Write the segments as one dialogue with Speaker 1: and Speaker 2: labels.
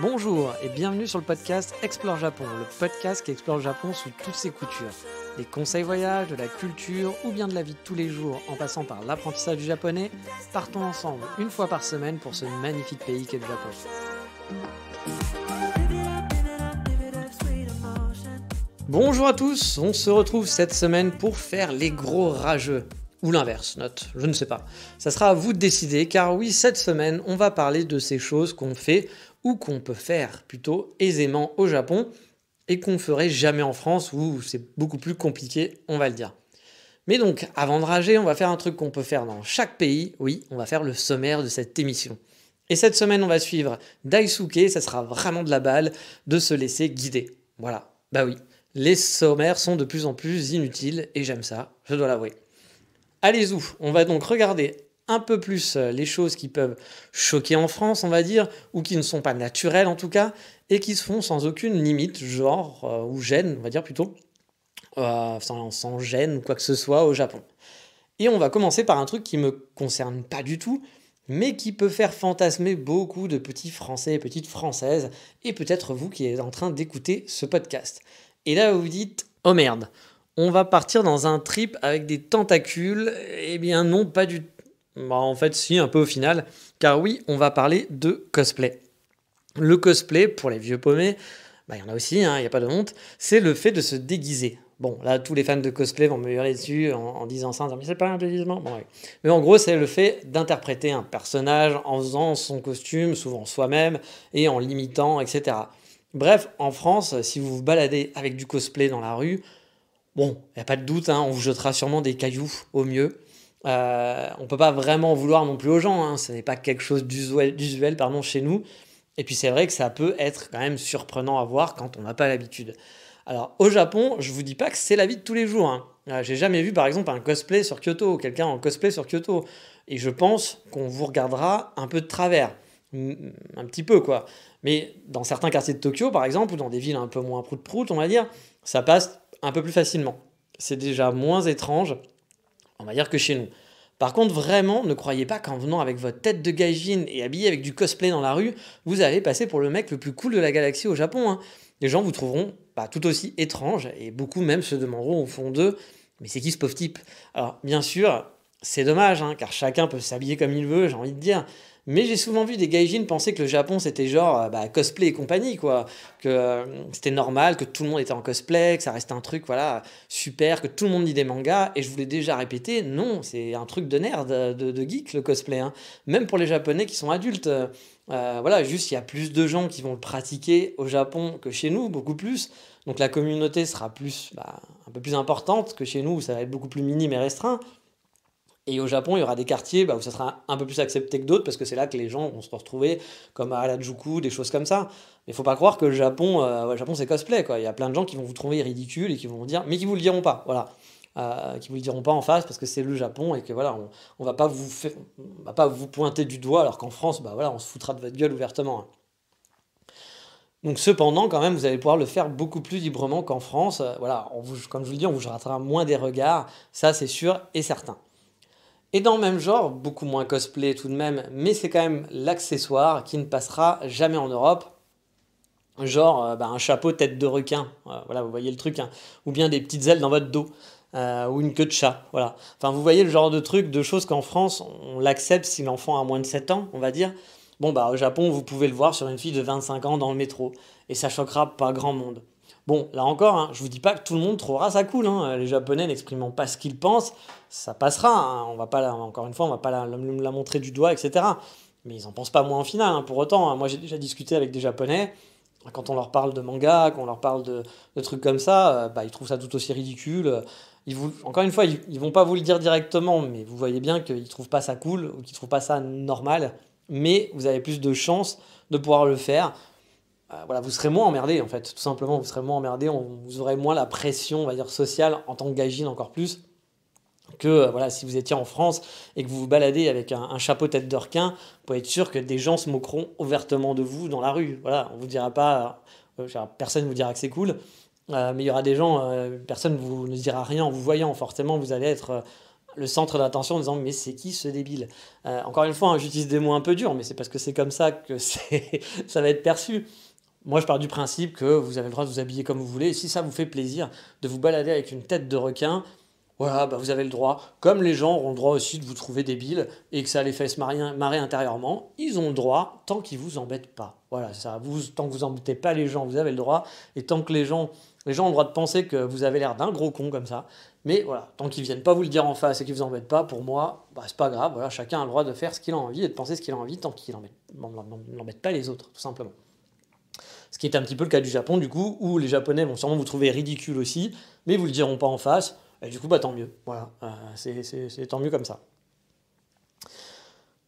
Speaker 1: Bonjour et bienvenue sur le podcast Explore Japon, le podcast qui explore le Japon sous toutes ses coutures. Des conseils voyages, de la culture ou bien de la vie de tous les jours en passant par l'apprentissage du japonais, partons ensemble une fois par semaine pour ce magnifique pays qu'est le Japon. Bonjour à tous, on se retrouve cette semaine pour faire les gros rageux ou l'inverse, note, je ne sais pas. Ça sera à vous de décider, car oui, cette semaine, on va parler de ces choses qu'on fait ou qu'on peut faire plutôt aisément au Japon et qu'on ferait jamais en France où c'est beaucoup plus compliqué, on va le dire. Mais donc, avant de rager, on va faire un truc qu'on peut faire dans chaque pays. Oui, on va faire le sommaire de cette émission. Et cette semaine, on va suivre Daisuke, ça sera vraiment de la balle de se laisser guider. Voilà, bah oui, les sommaires sont de plus en plus inutiles et j'aime ça, je dois l'avouer. Allez-y, on va donc regarder un peu plus euh, les choses qui peuvent choquer en France, on va dire, ou qui ne sont pas naturelles en tout cas, et qui se font sans aucune limite, genre, euh, ou gêne, on va dire plutôt, euh, sans, gêne ou quoi que ce soit au Japon. Et on va commencer par un truc qui me concerne pas du tout, mais qui peut faire fantasmer beaucoup de petits Français et petites Françaises, et peut-être vous qui êtes en train d'écouter ce podcast. Et là, vous vous dites, oh merde, on va partir dans un trip avec des tentacules. Eh bien non, pas du... Bah, en fait, si, un peu au final. Car oui, on va parler de cosplay. Le cosplay, pour les vieux paumés, bah, il y en a aussi, hein, il n'y a pas de honte, c'est le fait de se déguiser. Bon, là, tous les fans de cosplay vont me hurler dessus en, disant ça, mais c'est pas un déguisement. Mais en gros, c'est le fait d'interpréter un personnage en faisant son costume, souvent soi-même, et en l'imitant, etc. Bref, en France, si vous vous baladez avec du cosplay dans la rue, Bon, il n'y a pas de doute, hein, on vous jettera sûrement des cailloux au mieux. Euh, on peut pas vraiment vouloir non plus aux gens, hein. ce n'est pas quelque chose d'usuel pardon, chez nous. Et puis c'est vrai que ça peut être quand même surprenant à voir quand on n'a pas l'habitude. Alors au Japon, je vous dis pas que c'est la vie de tous les jours. Hein. Euh, j'ai jamais vu par exemple un cosplay sur Kyoto, quelqu'un en cosplay sur Kyoto. Et je pense qu'on vous regardera un peu de travers. Mm, un petit peu quoi. Mais dans certains quartiers de Tokyo par exemple, ou dans des villes un peu moins prout-prout, on va dire, ça passe un peu plus facilement. C'est déjà moins étrange, on va dire, que chez nous. Par contre, vraiment, ne croyez pas qu'en venant avec votre tête de gaijin et habillé avec du cosplay dans la rue, vous allez passer pour le mec le plus cool de la galaxie au Japon. Hein. Les gens vous trouveront bah, tout aussi étrange, et beaucoup même se demanderont au fond d'eux, mais c'est qui ce pauvre type Alors, bien sûr, c'est dommage, hein, car chacun peut s'habiller comme il veut, j'ai envie de dire, mais j'ai souvent vu des gaijins penser que le Japon c'était genre euh, bah, cosplay et compagnie, quoi. Que euh, c'était normal, que tout le monde était en cosplay, que ça restait un truc, voilà, super, que tout le monde lit des mangas. Et je voulais déjà répéter non, c'est un truc de nerd, euh, de, geek le cosplay. Hein. Même pour les Japonais qui sont adultes. voilà, juste il y a plus de gens qui vont le pratiquer au Japon que chez nous, beaucoup plus. Donc la communauté sera plus, bah, un peu plus importante que chez nous, où ça va être beaucoup plus minime et restreint. Et au Japon, il y aura des quartiers bah, où ça sera un peu plus accepté que d'autres, parce que c'est là que les gens vont se retrouver, comme à Harajuku, des choses comme ça. Mais il faut pas croire que le Japon, euh, Japon c'est cosplay, quoi. Il y a plein de gens qui vont vous trouver ridicule et qui vont vous dire, mais qui vous le diront pas, voilà. Euh, qui vous le diront pas en face parce que c'est le Japon et que voilà, on, va pas vous pas vous pointer du doigt alors qu'en France, bah voilà, on se foutra de votre gueule ouvertement. Hein. Donc cependant, quand même, vous allez pouvoir le faire beaucoup plus librement qu'en France. Euh, voilà, comme je vous le dis, on vous jettera moins des regards, ça c'est sûr et certain. Et dans le même genre, beaucoup moins cosplay tout de même, mais c'est quand même l'accessoire qui ne passera jamais en Europe. Genre euh, bah, un chapeau tête de requin, euh, voilà, vous voyez le truc, hein. ou bien des petites ailes dans votre dos, euh, ou une queue de chat, voilà. Enfin, vous voyez le genre de truc, de choses qu'en France, on l'accepte si l'enfant a moins de 7 ans, on va dire. Bon, bah au Japon, vous pouvez le voir sur une fille de 25 ans dans le métro, et ça choquera pas grand monde. Bon, là encore, hein, je vous dis pas que tout le monde trouvera ça cool. Hein. Les Japonais n'exprimant pas ce qu'ils pensent, ça passera. Hein. On va pas, encore une fois, on va pas la, la, montrer du doigt, etc. Mais ils en pensent pas moins en finale. Pour autant, moi j'ai déjà discuté avec des Japonais. Quand on leur parle de manga, quand on leur parle de, trucs comme ça, euh, bah, ils trouvent ça tout aussi ridicule. encore une fois, ils, ne vont pas vous le dire directement, mais vous voyez bien qu'ils trouvent pas ça cool ou qu'ils trouvent pas ça normal. Mais vous avez plus de chances de pouvoir le faire euh, voilà, vous serez moins emmerdé en fait, tout simplement, vous serez moins emmerdé, vous aurez moins la pression, on va dire, sociale en tant que gagine encore plus que euh, voilà, si vous étiez en France et que vous vous baladez avec un, chapeau tête de requin, vous pouvez être sûr que des gens se moqueront ouvertement de vous dans la rue. Voilà, on vous dira pas, euh, personne vous dira que c'est cool, mais il y aura des gens, personne personne vous ne dira rien en vous voyant. Forcément, vous allez être le centre d'attention en disant mais c'est qui ce débile Encore une fois, hein, j'utilise des mots un peu durs, mais c'est parce que c'est comme ça que ça va être perçu. Moi, je pars du principe que vous avez le droit de vous habiller comme vous voulez. Et si ça vous fait plaisir de vous balader avec une tête de requin, voilà, bah, vous avez le droit. Comme les gens ont le droit aussi de vous trouver débile et que ça les fasse marrer, intérieurement, ils ont le droit tant qu'ils ne vous embêtent pas. Voilà, ça, tant que vous embêtez pas les gens, vous avez le droit. Et tant que les gens, les gens ont le droit de penser que vous avez l'air d'un gros con comme ça. Mais voilà, tant qu'ils viennent pas vous le dire en face et qu'ils vous embêtent pas, pour moi, bah, c'est pas grave. Voilà, chacun a le droit de faire ce qu'il a envie et de penser ce qu'il a envie tant qu'il n'embête pas les autres, tout simplement. Ce qui est un petit peu le cas du Japon, du coup, où les Japonais vont sûrement vous trouver ridicule aussi, mais vous le diront pas en face. Et du coup, bah, tant mieux. Voilà, euh, c'est tant mieux comme ça.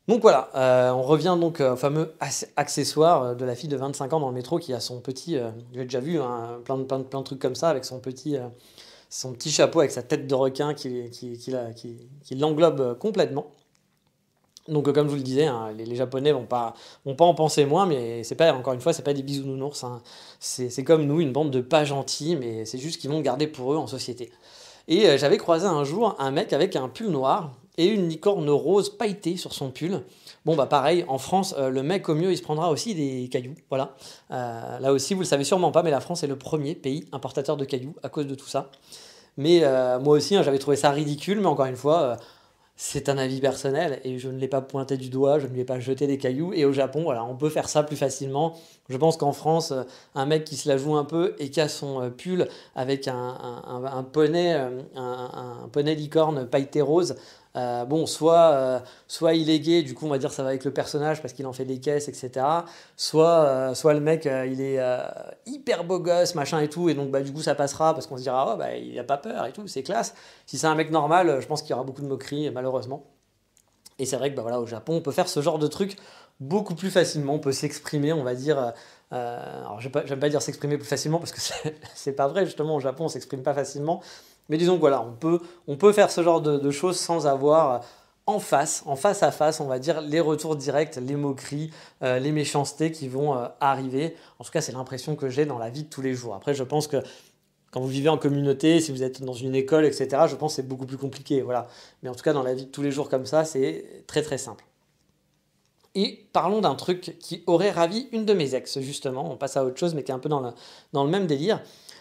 Speaker 1: Donc voilà, euh, on revient donc au fameux accessoire de la fille de 25 ans dans le métro qui a son petit, euh, vous l'avez déjà vu hein, plein, de, plein, de, trucs comme ça, avec son petit, son petit chapeau, avec sa tête de requin qui, qui, qui l'englobe complètement. Donc, euh, comme je vous le disais, hein, les, Japonais vont pas, vont pas en penser moins, mais c'est pas, encore une fois, c'est pas des bisounours. Hein. C'est comme nous, une bande de pas gentils, mais c'est juste qu'ils vont garder pour eux en société. Et euh, j'avais croisé un jour un mec avec un pull noir et une licorne rose pailletée sur son pull. Bon, bah pareil, en France, euh, le mec au mieux, il se prendra aussi des cailloux. Voilà. là aussi, vous le savez sûrement pas, mais la France est le premier pays importateur de cailloux à cause de tout ça. Mais moi aussi, hein, j'avais trouvé ça ridicule, mais encore une fois, c'est un avis personnel et je ne l'ai pas pointé du doigt, je ne lui ai pas jeté des cailloux. Et au Japon, voilà, on peut faire ça plus facilement. Je pense qu'en France, euh, un mec qui se la joue un peu et qui a son euh, pull avec un, un, poney, euh, un, poney licorne pailleté rose, euh, bon, soit, euh, soit il est gay, du coup on va dire ça va avec le personnage parce qu'il en fait des caisses, etc. Soit, euh, soit le mec il est hyper beau gosse, machin et tout, et donc bah, du coup ça passera parce qu'on se dira oh, bah, il a pas peur et tout, c'est classe. Si c'est un mec normal, je pense qu'il y aura beaucoup de moqueries malheureusement. Et c'est vrai que bah, au Japon on peut faire ce genre de truc beaucoup plus facilement, on peut s'exprimer, on va dire. alors j'aime pas, pas dire s'exprimer plus facilement parce que c'est pas vrai justement au Japon on s'exprime pas facilement mais disons voilà, on peut, on peut faire ce genre de, choses sans avoir euh, en face, en face à face, on va dire, les retours directs, les moqueries, euh, les méchancetés qui vont euh, arriver. En tout cas, c'est l'impression que j'ai dans la vie de tous les jours. Après, je pense que quand vous vivez en communauté, si vous êtes dans une école, etc., je pense que c'est beaucoup plus compliqué. Voilà. Mais en tout cas, dans la vie de tous les jours comme ça, c'est très très simple. Et parlons d'un truc qui aurait ravi une de mes ex, justement. On passe à autre chose, mais qui est un peu dans le même délire.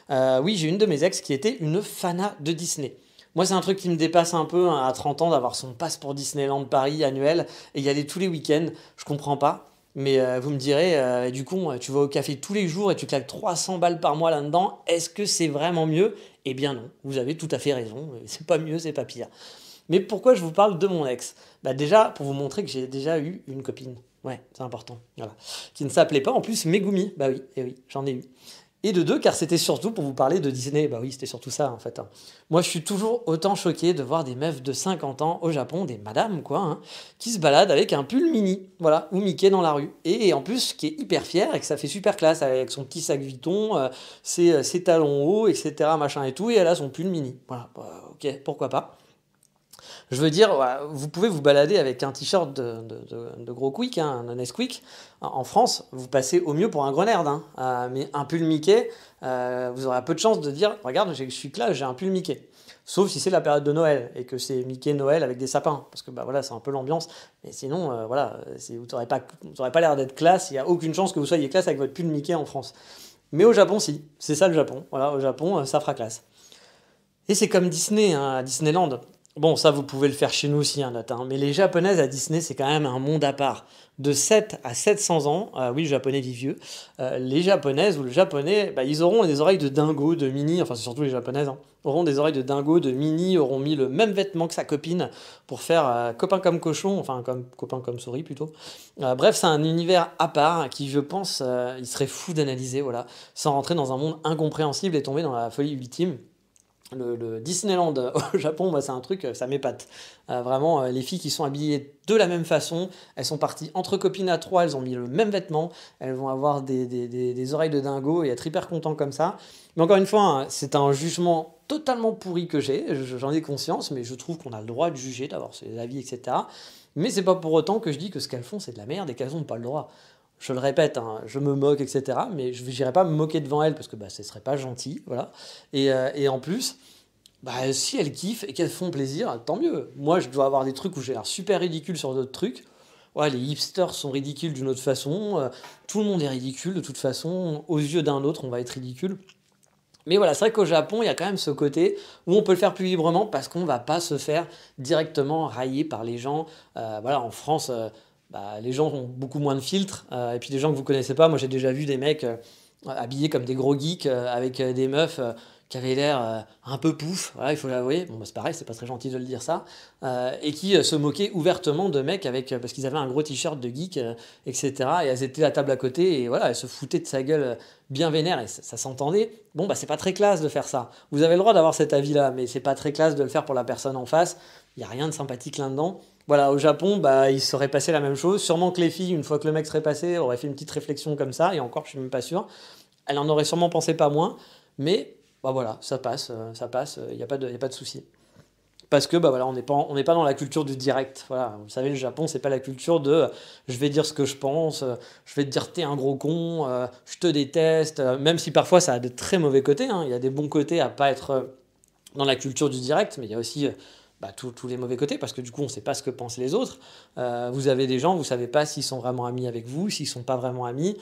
Speaker 1: Euh, oui, j'ai une de mes ex qui était une fana de Disney. Moi, c'est un truc qui me dépasse un peu hein, à 30 ans d'avoir son passe pour Disneyland Paris annuel et y aller tous les week-ends. Je comprends pas. Mais euh, vous me direz, euh, du coup, tu vas au café tous les jours et tu claques 300 balles par mois là-dedans. Est-ce que c'est vraiment mieux Eh bien non, vous avez tout à fait raison. C'est pas mieux, c'est pas pire. Mais pourquoi je vous parle de mon ex Bah déjà, pour vous montrer que j'ai déjà eu une copine. Ouais, c'est important. Voilà. Qui ne s'appelait pas en plus Megumi. Bah oui, et eh oui, j'en ai eu. Et de deux, car c'était surtout pour vous parler de Disney. Bah oui, c'était surtout ça en fait. Hein. Moi, je suis toujours autant choqué de voir des meufs de 50 ans au Japon, des madames quoi, hein, qui se baladent avec un pull mini, voilà, ou Mickey dans la rue. Et en plus, qui est hyper fière et que ça fait super classe avec son petit sac Vuitton, euh, euh, ses, talons hauts, etc., machin et tout. Et elle a son pull mini. Voilà, bah, ok, pourquoi pas. Je veux dire, euh, vous pouvez vous balader avec un t-shirt de, gros quick, hein, un un quick. En France, vous passez au mieux pour un grenade. Hein. Euh, mais un pull Mickey, euh, vous aurez peu de chance de dire Regarde, je suis classe, j'ai un pull Mickey. Sauf si c'est la période de Noël et que c'est Mickey Noël avec des sapins. Parce que bah, voilà, c'est un peu l'ambiance. Mais sinon, voilà, vous n'aurez pas, pas l'air d'être classe. Il n'y a aucune chance que vous soyez classe avec votre pull Mickey en France. Mais au Japon, si. C'est ça le Japon. au Japon, ça fera classe. Et c'est comme Disney, hein, Disneyland. Bon, ça, vous pouvez le faire chez nous aussi, un hein, Mais les japonaises à Disney, c'est quand même un monde à part. De 7 à 700 ans, euh, oui, le japonais vit vieux, euh, les japonaises ou le japonais, bah, ils auront des oreilles de dingo, de mini, enfin, c'est surtout les japonaises, hein, auront des oreilles de dingo, de mini, auront mis le même vêtement que sa copine pour faire euh, copain comme cochon, enfin, comme copain comme souris plutôt. bref, c'est un univers à part qui, je pense, il serait fou d'analyser, voilà, sans rentrer dans un monde incompréhensible et tomber dans la folie ultime le, Disneyland au Japon, c'est un truc, euh, ça m'épate. Euh, vraiment, euh, les filles qui sont habillées de la même façon, elles sont parties entre copines à trois, elles ont mis le même vêtement, elles vont avoir des, oreilles de dingo et être hyper contentes comme ça. Mais encore une fois, hein, c'est un jugement totalement pourri que j'ai, j'en ai conscience, mais je trouve qu'on a le droit de juger, d'avoir ses avis, etc. Mais c'est pas pour autant que je dis que ce qu'elles font, c'est de la merde et qu'elles n'ont pas le droit je le répète, hein, je me moque, etc. Mais je n'irai pas me moquer devant elle parce que bah, ce ne serait pas gentil. Voilà. Et, euh, en plus, bah, si elles kiffent et qu'elles font plaisir, tant mieux. Moi, je dois avoir des trucs où j'ai l'air super ridicule sur d'autres trucs. les hipsters sont ridicules d'une autre façon. Euh, tout le monde est ridicule de toute façon. Aux yeux d'un autre, on va être ridicule. Mais voilà, c'est vrai qu'au Japon, il y a quand même ce côté où on peut le faire plus librement parce qu'on ne va pas se faire directement railler par les gens. Euh, voilà, en France, bah, les gens ont beaucoup moins de filtres. Euh, et puis des gens que vous connaissez pas, moi j'ai déjà vu des mecs euh, habillés comme des gros geeks euh, avec des meufs qui avaient l'air un peu pouf, il faut l'avouer. Bon, bah, c'est pareil, c'est pas très gentil de le dire ça. et qui se moquaient ouvertement de mecs avec, parce qu'ils avaient un gros t-shirt de geek, etc. Et elles étaient à la table à côté et voilà, elles se foutaient de sa gueule bien vénère et ça, s'entendait. Bon, bah c'est pas très classe de faire ça. Vous avez le droit d'avoir cet avis-là, mais c'est pas très classe de le faire pour la personne en face. Il n'y a rien de sympathique là-dedans voilà, au Japon, bah, il serait passé la même chose. Sûrement que les filles, une fois que le mec serait passé, auraient fait une petite réflexion comme ça, et encore, je suis même pas sûr. Elle en aurait sûrement pensé pas moins, mais bah voilà, ça passe, euh, ça passe, il euh, n'y a pas de, y a pas de souci. Parce que bah voilà, on n'est pas, on n'est pas dans la culture du direct. Voilà, vous savez, le Japon, c'est pas la culture de euh, je vais dire ce que je pense, je vais te dire t'es un gros con, je te déteste. Même si parfois ça a de très mauvais côtés, hein. il y a des bons côtés à pas être dans la culture du direct, mais il y a aussi bah, tous les mauvais côtés, parce que du coup, on ne sait pas ce que pensent les autres. Euh, vous avez des gens, vous ne savez pas s'ils sont vraiment amis avec vous, s'ils ne sont pas vraiment amis.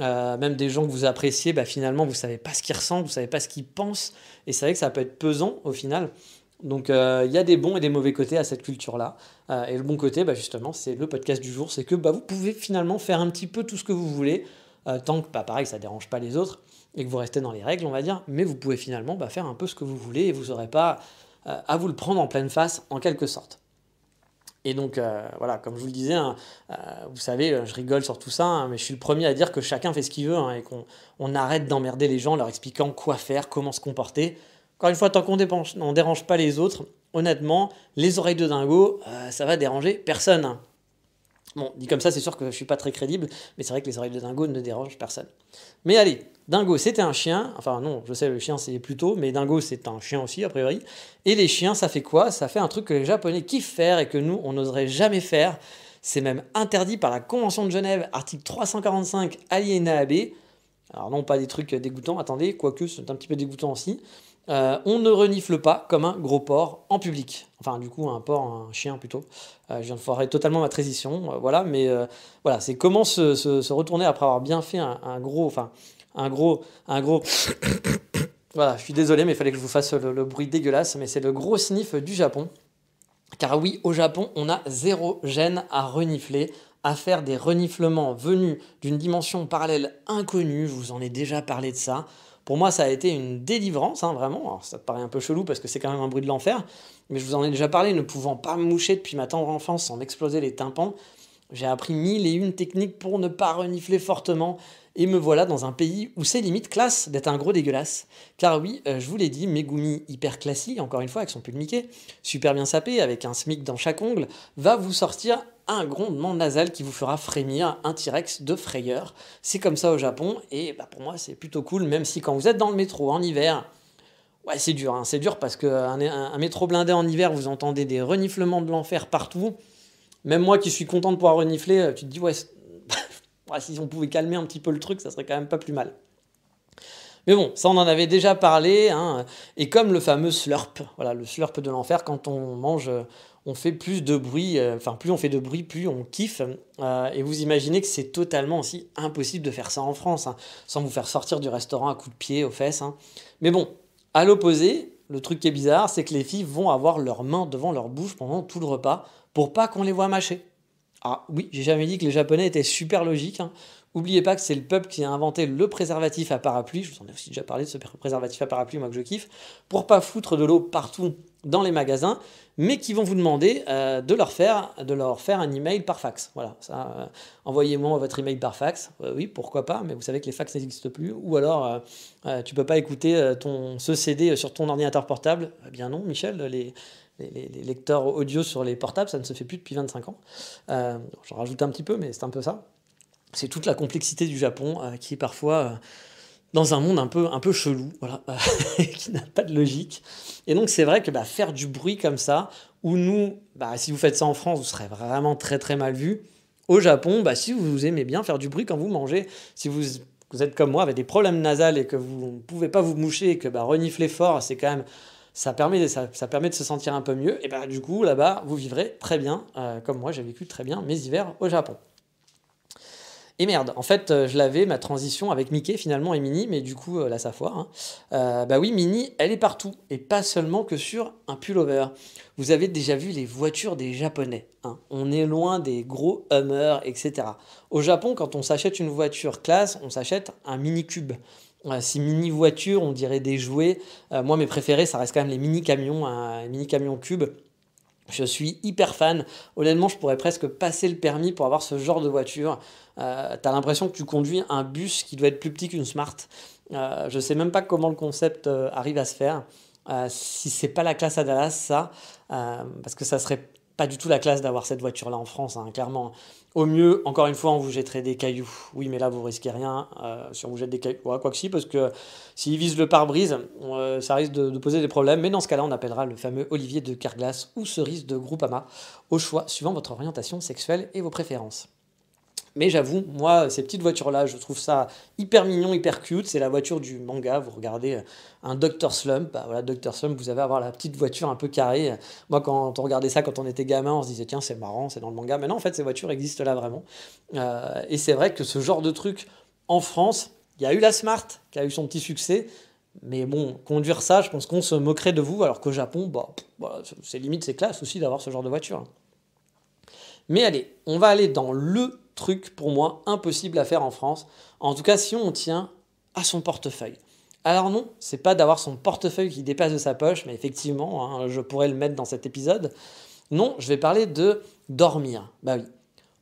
Speaker 1: Euh, même des gens que vous appréciez, bah, finalement, vous ne savez pas ce qu'ils ressentent, vous ne savez pas ce qu'ils pensent. Et c'est vrai que ça peut être pesant au final. Donc euh, il y a des bons et des mauvais côtés à cette culture-là. et le bon côté, bah, justement, c'est le podcast du jour, c'est que vous pouvez finalement faire un petit peu tout ce que vous voulez, tant que, bah, pareil, ça ne dérange pas les autres, et que vous restez dans les règles, on va dire, mais vous pouvez finalement faire un peu ce que vous voulez, et vous n'aurez pas euh, à vous le prendre en pleine face en quelque sorte. Et donc, euh, voilà, comme je vous le disais, hein, euh, vous savez, je rigole sur tout ça, hein, mais je suis le premier à dire que chacun fait ce qu'il veut hein, et qu'on arrête d'emmerder les gens en leur expliquant quoi faire, comment se comporter. Encore une fois, tant qu'on ne dérange pas les autres, honnêtement, les oreilles de dingo, ça va déranger personne. Bon, dit comme ça, c'est sûr que je ne suis pas très crédible, mais c'est vrai que les oreilles de dingo ne dérangent personne. Mais allez, Dingo, c'était un chien. Enfin, non, je sais, le chien, c'est plutôt, mais Dingo, c'est un chien aussi, a priori. Et les chiens, ça fait quoi Ça fait un truc que les Japonais kiffent faire et que nous, on n'oserait jamais faire. C'est même interdit par la Convention de Genève, article 345, aliéna AB. Alors, non, pas des trucs dégoûtants, attendez, quoique c'est un petit peu dégoûtant aussi. Euh, on ne renifle pas comme un gros porc en public. Enfin, du coup, un porc, un chien plutôt. Euh, je viens de foirer totalement ma transition, euh, voilà, mais voilà, c'est comment se, retourner après avoir bien fait un, gros, enfin, un gros, un gros. voilà, je suis désolé, mais il fallait que je vous fasse le, bruit dégueulasse, mais c'est le gros sniff du Japon. Car oui, au Japon, on a zéro gêne à renifler à faire des reniflements venus d'une dimension parallèle inconnue, je vous en ai déjà parlé de ça. Pour moi, ça a été une délivrance, hein, vraiment. Alors, ça paraît un peu chelou parce que c'est quand même un bruit de l'enfer, mais je vous en ai déjà parlé, ne pouvant pas moucher depuis ma tendre enfance sans exploser les tympans, j'ai appris mille et une techniques pour ne pas renifler fortement, et me voilà dans un pays où c'est limite classe d'être un gros dégueulasse. Car oui, euh, je vous l'ai dit, Megumi, hyper classique, encore une fois, avec son pull Mickey, super bien sapé, avec un SMIC dans chaque ongle, va vous sortir un grondement nasal qui vous fera frémir, un T-Rex de frayeur. C'est comme ça au Japon, et bah, pour moi c'est plutôt cool, même si quand vous êtes dans le métro en hiver, ouais c'est dur, hein, c'est dur parce qu'un métro blindé en hiver, vous entendez des reniflements de l'enfer partout. Même moi qui suis content de pouvoir renifler, euh, tu te dis ouais si on pouvait calmer un petit peu le truc, ça serait quand même pas plus mal. Mais bon, ça on en avait déjà parlé, hein, et comme le fameux slurp, voilà, le slurp de l'enfer, quand on mange, on fait plus de bruit, euh, enfin plus on fait de bruit, plus on kiffe, euh, et vous imaginez que c'est totalement aussi impossible de faire ça en France, hein, sans vous faire sortir du restaurant à coups de pied, aux fesses. Hein. Mais bon, à l'opposé, le truc qui est bizarre, c'est que les filles vont avoir leurs mains devant leur bouche pendant tout le repas, pour pas qu'on les voit mâcher. Ah oui, j'ai jamais dit que les Japonais étaient super logiques. N'oubliez hein. Oubliez pas que c'est le peuple qui a inventé le préservatif à parapluie, je vous en ai aussi déjà parlé de ce préservatif à parapluie, moi que je kiffe, pour pas foutre de l'eau partout dans les magasins, mais qui vont vous demander euh, de, leur faire, de leur faire un email par fax. Voilà, ça, euh, envoyez-moi votre email par fax. Euh, oui, pourquoi pas, mais vous savez que les fax n'existent plus. Ou alors, tu peux pas écouter ton, ce CD sur ton ordinateur portable. Eh bien non, Michel, les, les, lecteurs audio sur les portables, ça ne se fait plus depuis 25 ans. Euh, J'en rajoute un petit peu, mais c'est un peu ça. C'est toute la complexité du Japon euh, qui est parfois euh, dans un monde un peu, un peu chelou, voilà, qui n'a pas de logique. Et donc c'est vrai que bah, faire du bruit comme ça, ou nous, bah, si vous faites ça en France, vous serez vraiment très très mal vu. Au Japon, bah, si vous aimez bien faire du bruit quand vous mangez, si vous, êtes comme moi avec des problèmes nasaux et que vous ne pouvez pas vous moucher et que bah, renifler fort, c'est quand même ça permet, permet de se sentir un peu mieux. Et bah, du coup, là-bas, vous vivrez très bien, euh, comme moi, j'ai vécu très bien mes hivers au Japon. Et merde, en fait, euh, je l'avais, ma transition avec Mickey finalement et Mini mais du coup, euh, là, ça foire. Hein. bah oui, Mini elle est partout, et pas seulement que sur un pullover. Vous avez déjà vu les voitures des Japonais. Hein. On est loin des gros Hummer, etc. Au Japon, quand on s'achète une voiture classe, on s'achète un Mini Cube. Si mini voiture on dirait des jouets. Euh, moi, mes préférés, ça reste quand même les mini camions, hein, les mini camions cubes. Je suis hyper fan. Honnêtement, je pourrais presque passer le permis pour avoir ce genre de voiture. Euh, T'as l'impression que tu conduis un bus qui doit être plus petit qu'une Smart. Je euh, je sais même pas comment le concept euh, arrive à se faire. si c'est pas la classe à Dallas, ça, parce que ça serait pas du tout la classe d'avoir cette voiture-là en France, hein, clairement. Au mieux, encore une fois, on vous jetterait des cailloux. Oui, mais là, vous risquez rien euh, si on vous jette des cailloux. Ouais, quoi que si, parce que s'ils visent le pare-brise, euh, ça risque de, poser des problèmes. Mais dans ce cas-là, on appellera le fameux olivier de Carglass ou cerise de Groupama, au choix, suivant votre orientation sexuelle et vos préférences. Mais j'avoue, moi, ces petites voitures-là, je trouve ça hyper mignon, hyper cute. C'est la voiture du manga. Vous regardez euh, un Dr. Slump. Bah, voilà, Dr. Slump, vous avez avoir la petite voiture un peu carrée. Moi, quand on regardait ça quand on était gamin, on se disait, tiens, c'est marrant, c'est dans le manga. Mais non, en fait, ces voitures existent là vraiment. Euh, et c'est vrai que ce genre de truc, en France, il y a eu la Smart qui a eu son petit succès. Mais bon, conduire ça, je pense qu'on se moquerait de vous, alors qu'au Japon, bah c'est limite, c'est classe aussi d'avoir ce genre de voiture. Hein. Mais allez, on va aller dans le truc pour moi impossible à faire en France. En tout cas, si on tient à son portefeuille. Alors non, c'est pas d'avoir son portefeuille qui dépasse de sa poche, mais effectivement, hein, je pourrais le mettre dans cet épisode. Non, je vais parler de dormir. Bah oui.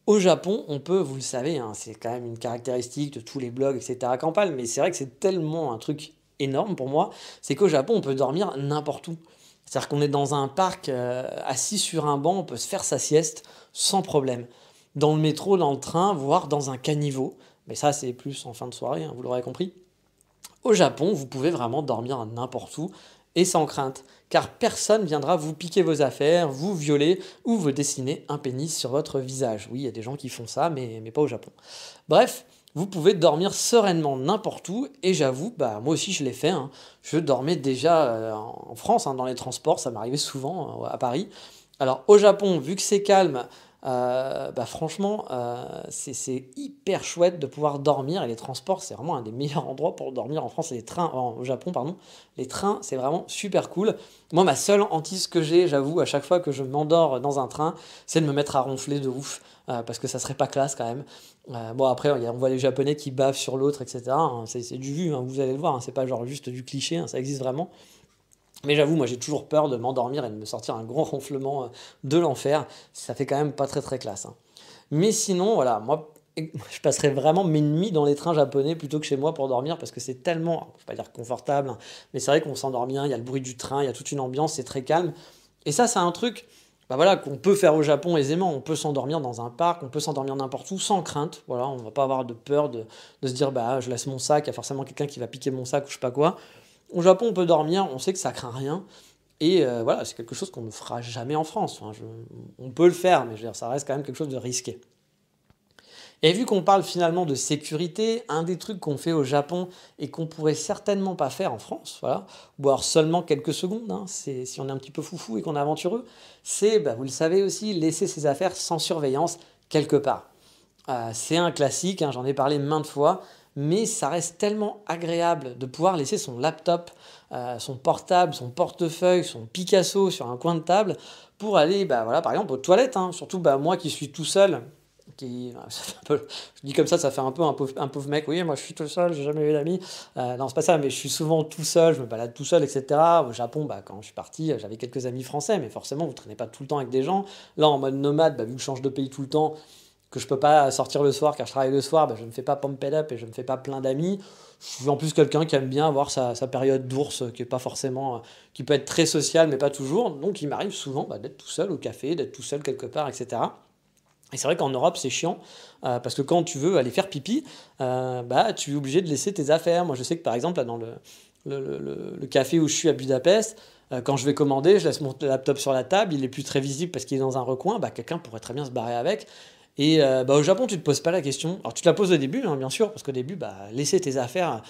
Speaker 1: Au Japon, on peut, vous le savez, hein, c'est quand même une caractéristique de tous les blogs, etc. à mais c'est vrai que c'est tellement un truc énorme pour moi, c'est qu'au Japon, on peut dormir n'importe où. C'est-à-dire qu'on est dans un parc, euh, assis sur un banc, on peut se faire sa sieste sans problème dans le métro, dans le train, voire dans un caniveau. Mais ça, c'est plus en fin de soirée, hein, vous l'aurez compris. Au Japon, vous pouvez vraiment dormir n'importe où et sans crainte, car personne viendra vous piquer vos affaires, vous violer ou vous dessiner un pénis sur votre visage. Oui, il y a des gens qui font ça, mais, pas au Japon. Bref, vous pouvez dormir sereinement n'importe où, et j'avoue, bah, moi aussi je l'ai fait. Hein. Je dormais déjà euh, en France, hein, dans les transports, ça m'arrivait souvent euh, à Paris. Alors au Japon, vu que c'est calme, euh, bah franchement, euh, c'est hyper chouette de pouvoir dormir. Et les transports, c'est vraiment un des meilleurs endroits pour dormir en France. Et les trains, au Japon, pardon. Les trains, c'est vraiment super cool. Moi, ma seule hantise que j'ai, j'avoue, à chaque fois que je m'endors dans un train, c'est de me mettre à ronfler de ouf. Euh, parce que ça serait pas classe quand même. bon, après, on voit les Japonais qui bavent sur l'autre, etc. Hein. c'est du vu, hein, vous allez le voir. Hein. c'est pas genre juste du cliché, ça existe vraiment. Mais j'avoue, moi j'ai toujours peur de m'endormir et de me sortir un grand ronflement euh, de l'enfer. Ça fait quand même pas très très classe. Hein. Mais sinon, voilà, moi je passerai vraiment mes nuits dans les trains japonais plutôt que chez moi pour dormir parce que c'est tellement, pas dire confortable, hein, mais c'est vrai qu'on s'endort bien, hein, il y a le bruit du train, il y a toute une ambiance, c'est très calme. Et ça, c'est un truc bah voilà, qu'on peut faire au Japon aisément. On peut s'endormir dans un parc, on peut s'endormir n'importe où sans crainte. Voilà, on va pas avoir de peur de, se dire bah je laisse mon sac, il y a forcément quelqu'un qui va piquer mon sac ou je sais pas quoi. Au Japon, on peut dormir, on sait que ça craint rien. Et euh, voilà, c'est quelque chose qu'on ne fera jamais en France. on peut le faire, mais ça reste quand même quelque chose de risqué. Et vu qu'on parle finalement de sécurité, un des trucs qu'on fait au Japon et qu'on pourrait certainement pas faire en France, voilà, ou seulement quelques secondes, hein, c'est, si on est un petit peu foufou et qu'on est aventureux, c'est, bah, vous le savez aussi, laisser ses affaires sans surveillance quelque part. Euh, c'est un classique, hein, j'en ai parlé maintes fois, mais ça reste tellement agréable de pouvoir laisser son laptop, euh, son portable, son portefeuille, son Picasso sur un coin de table pour aller, bah, voilà, par exemple, aux toilettes. Hein. Surtout bah, moi qui suis tout seul, qui, je dis comme ça, ça fait un peu un pauvre, mec. Oui, moi je suis tout seul, j'ai jamais eu d'amis. Euh, non, c'est pas ça, mais je suis souvent tout seul, je me balade tout seul, etc. Au Japon, bah, quand je suis parti, j'avais quelques amis français, mais forcément, vous traînez pas tout le temps avec des gens. Là, en mode nomade, bah, vu que je change de pays tout le temps, que je peux pas sortir le soir car je travaille le soir, ben, je ne fais pas pump it up et je ne fais pas plein d'amis. Je suis en plus quelqu'un qui aime bien avoir sa, période d'ours euh, qui est pas forcément, euh, qui peut être très sociale mais pas toujours. Donc il m'arrive souvent bah, d'être tout seul au café, d'être tout seul quelque part, etc. Et c'est vrai qu'en Europe, c'est chiant, euh, parce que quand tu veux aller faire pipi, bah, tu es obligé de laisser tes affaires. Moi, je sais que par exemple, dans le, le, café où je suis à Budapest, quand je vais commander, je laisse mon laptop sur la table, il est plus très visible parce qu'il est dans un recoin, bah, quelqu'un pourrait très bien se barrer avec. Et euh, bah, au Japon, tu te poses pas la question. Alors tu te la poses au début, hein, bien sûr, parce qu'au début, bah, laisser tes affaires,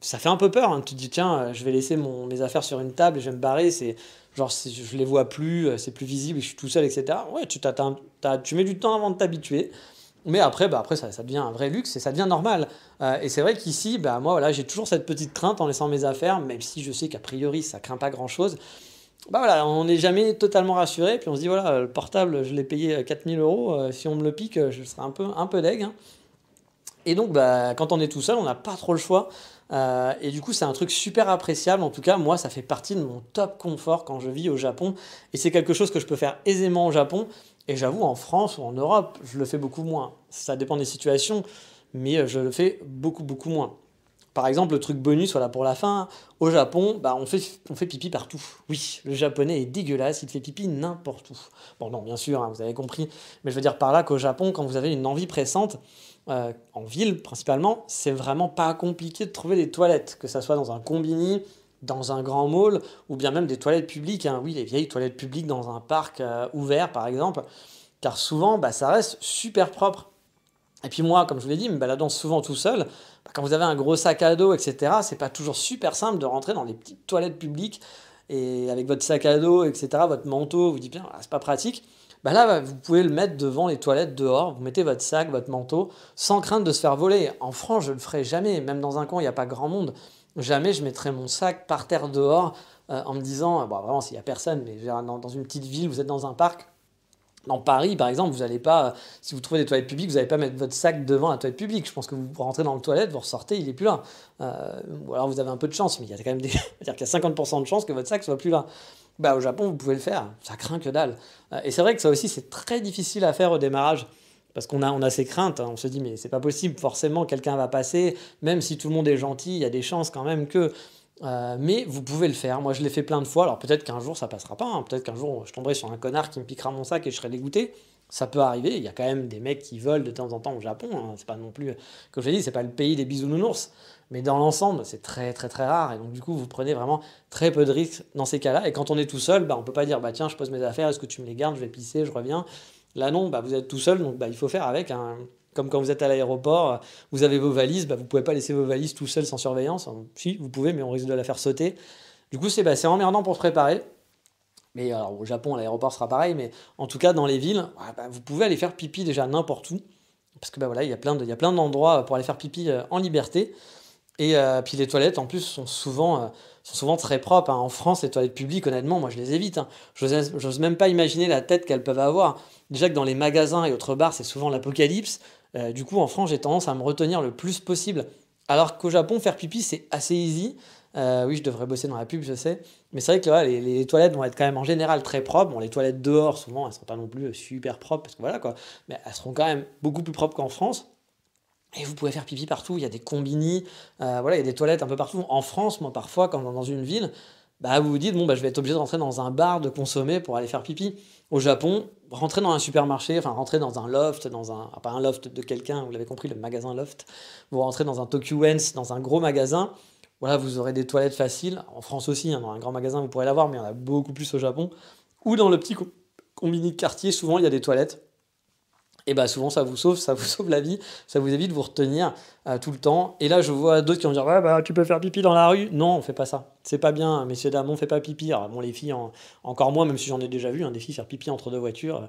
Speaker 1: ça fait un peu peur. Hein. Tu te dis, tiens, euh, je vais laisser mes affaires sur une table et je vais me barrer. C'est genre, je les vois plus, euh, c'est plus visible, je suis tout seul, etc. Ouais, tu, tu mets du temps avant de t'habituer. Mais après, bah après ça, devient un vrai luxe et ça devient normal. et c'est vrai qu'ici, bah, moi, j'ai toujours cette petite crainte en laissant mes affaires, même si je sais qu'a priori, ça craint pas grand-chose bah voilà, on n'est jamais totalement rassuré. Puis on se dit, voilà, le portable, je l'ai payé 4000 euh, euros. Euh, si on me le pique, euh, je serai un peu, un peu deg. Hein. Et donc, bah, quand on est tout seul, on n'a pas trop le choix. et du coup, c'est un truc super appréciable. En tout cas, moi, ça fait partie de mon top confort quand je vis au Japon. Et c'est quelque chose que je peux faire aisément au Japon. Et j'avoue, en France ou en Europe, je le fais beaucoup moins. Ça dépend des situations, mais je le fais beaucoup, beaucoup moins. Par exemple, le truc bonus, voilà pour la fin, au Japon, bah, on, fait, on fait pipi partout. Oui, le japonais est dégueulasse, il fait pipi n'importe où. Bon, non, bien sûr, hein, vous avez compris, mais je veux dire par là qu'au Japon, quand vous avez une envie pressante, euh, en ville principalement, c'est vraiment pas compliqué de trouver des toilettes, que ça soit dans un combini, dans un grand mall, ou bien même des toilettes publiques. Hein. Oui, les vieilles toilettes publiques dans un parc euh, ouvert, par exemple, car souvent, bah, ça reste super propre. Et puis moi, comme je vous l'ai dit, me baladant souvent tout seul, quand vous avez un gros sac à dos, etc., c'est pas toujours super simple de rentrer dans les petites toilettes publiques et avec votre sac à dos, etc., votre manteau, vous dites bien, ah, c'est pas pratique. Bah là, bah, vous pouvez le mettre devant les toilettes dehors, vous mettez votre sac, votre manteau, sans crainte de se faire voler. En France, je le ferai jamais, même dans un coin, il n'y a pas grand monde. Jamais je mettrai mon sac par terre dehors euh, en me disant, bah, vraiment, s'il n'y a personne, mais dans une petite ville, vous êtes dans un parc, dans Paris, par exemple, vous n'allez pas, si vous trouvez des toilettes publiques, vous n'allez pas mettre votre sac devant la toilette publique. Je pense que vous rentrez dans le toilette, vous ressortez, il n'est plus là. Euh, ou alors vous avez un peu de chance, mais il y a quand même des... dire qu'il y a 50% de chance que votre sac soit plus là. Bah, au Japon, vous pouvez le faire, ça craint que dalle. Euh, et c'est vrai que ça aussi, c'est très difficile à faire au démarrage parce qu'on a, on a ces craintes, hein. on se dit mais c'est pas possible, forcément quelqu'un va passer, même si tout le monde est gentil, il y a des chances quand même que. Euh, mais vous pouvez le faire. Moi, je l'ai fait plein de fois. Alors peut-être qu'un jour, ça passera pas. Hein. Peut-être qu'un jour, je tomberai sur un connard qui me piquera mon sac et je serai dégoûté. Ça peut arriver. Il y a quand même des mecs qui volent de temps en temps au Japon. Hein. C'est pas non plus, comme je l'ai dit, c'est pas le pays des bisounounours. Mais dans l'ensemble, c'est très très très rare. Et donc du coup, vous prenez vraiment très peu de risques dans ces cas-là. Et quand on est tout seul, bah, on peut pas dire bah tiens, je pose mes affaires. Est-ce que tu me les gardes Je vais pisser, je reviens. Là non, bah, vous êtes tout seul, donc bah, il faut faire avec un. Comme quand vous êtes à l'aéroport, vous avez vos valises, bah, vous ne pouvez pas laisser vos valises tout seul sans surveillance. Hein. Si, vous pouvez, mais on risque de la faire sauter. Du coup, c'est bah, emmerdant pour se préparer. Mais alors, au Japon, à l'aéroport sera pareil, mais en tout cas, dans les villes, ah, bah, vous pouvez aller faire pipi déjà n'importe où. Parce que voilà, il y a plein d'endroits pour aller faire pipi euh, en liberté. Et euh, puis les toilettes, en plus, sont souvent, euh, très propres. Hein. En France, les toilettes publiques, honnêtement, moi, je les évite. Hein. J'ose même pas imaginer la tête qu'elles peuvent avoir. Déjà que dans les magasins et autres bars, c'est souvent l'apocalypse. Euh, du coup, en France, j'ai tendance à me retenir le plus possible. Alors qu'au Japon, faire pipi, c'est assez easy. Euh, oui, je devrais bosser dans la pub, je sais. Mais c'est vrai que les, toilettes vont être quand même en général très propres. Bon, les toilettes dehors, souvent, elles ne sont pas non plus super propres, parce que voilà quoi. Mais elles seront quand même beaucoup plus propres qu'en France. Et vous pouvez faire pipi partout. Il y a des combini, euh, voilà, il y a des toilettes un peu partout. En France, moi, parfois, quand dans une ville, bah, vous vous dites, bon, bah, je vais être obligé de rentrer dans un bar, de consommer pour aller faire pipi. Au Japon, rentrer dans un supermarché, enfin rentrer dans un loft, dans un, ah, pas un loft de quelqu'un, vous l'avez compris, le magasin loft, vous rentrez dans un Tokyo Ends, dans un gros magasin, voilà, vous aurez des toilettes faciles, en France aussi, hein, dans un grand magasin vous pourrez l'avoir, mais il y en a beaucoup plus au Japon, ou dans le petit combiné combini de quartier, souvent il y a des toilettes, et bah souvent ça vous sauve, ça vous sauve la vie, ça vous évite de vous retenir euh, tout le temps. Et là je vois d'autres qui vont dire bah, tu peux faire pipi dans la rue. Non, on fait pas ça. C'est pas bien, messieurs dames, on fait pas pipi. bon les filles encore moins, même si j'en ai déjà vu, un hein, des filles faire pipi entre deux voitures. Euh,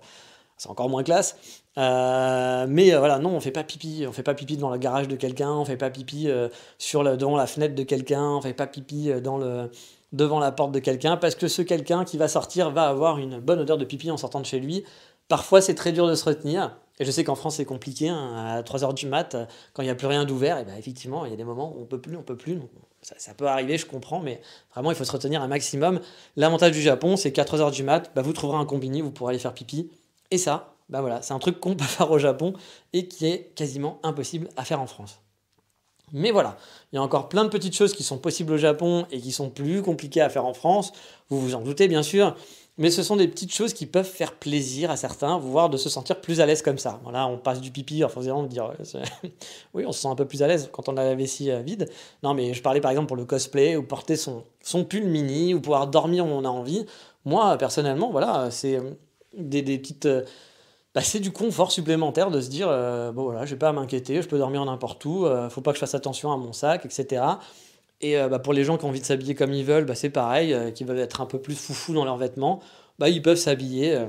Speaker 1: c'est encore moins classe. Euh, mais voilà, non, on fait pas pipi. On fait pas pipi dans le garage de quelqu'un, on fait pas pipi sur le, devant la fenêtre de quelqu'un, on fait pas pipi dans le, devant la porte de quelqu'un, parce que ce quelqu'un qui va sortir va avoir une bonne odeur de pipi en sortant de chez lui. Parfois, c'est très dur de se retenir. Et je sais qu'en France, c'est compliqué. Hein. à 3 h du mat, quand il n'y a plus rien d'ouvert, et eh bien effectivement, il y a des moments où on peut plus, on peut plus. Ça, peut arriver, je comprends, mais vraiment, il faut se retenir un maximum. L'avantage du Japon, c'est qu'à 3 h du mat, bah, vous trouverez un combini, vous pourrez aller faire pipi. Et ça, bah voilà, c'est un truc qu'on peut faire au Japon et qui est quasiment impossible à faire en France. Mais voilà, il y a encore plein de petites choses qui sont possibles au Japon et qui sont plus compliquées à faire en France. Vous vous en doutez, bien sûr. Mais ce sont des petites choses qui peuvent faire plaisir à certains, voire de se sentir plus à l'aise comme ça. Voilà, on passe du pipi en faisant dire euh, oui, on se sent un peu plus à l'aise quand on a la vessie euh, vide. Non, mais je parlais par exemple pour le cosplay ou porter son, son pull mini ou pouvoir dormir où on a envie. Moi, personnellement, voilà, c'est euh, des, petites. Bah, c'est du confort supplémentaire de se dire bon voilà, j'ai pas à m'inquiéter, je peux dormir n'importe où, ne faut pas que je fasse attention à mon sac, etc. Et euh, bah, pour les gens qui ont envie de s'habiller comme ils veulent, bah, c'est pareil, euh, qui veulent être un peu plus foufou dans leurs vêtements, bah, ils peuvent s'habiller euh,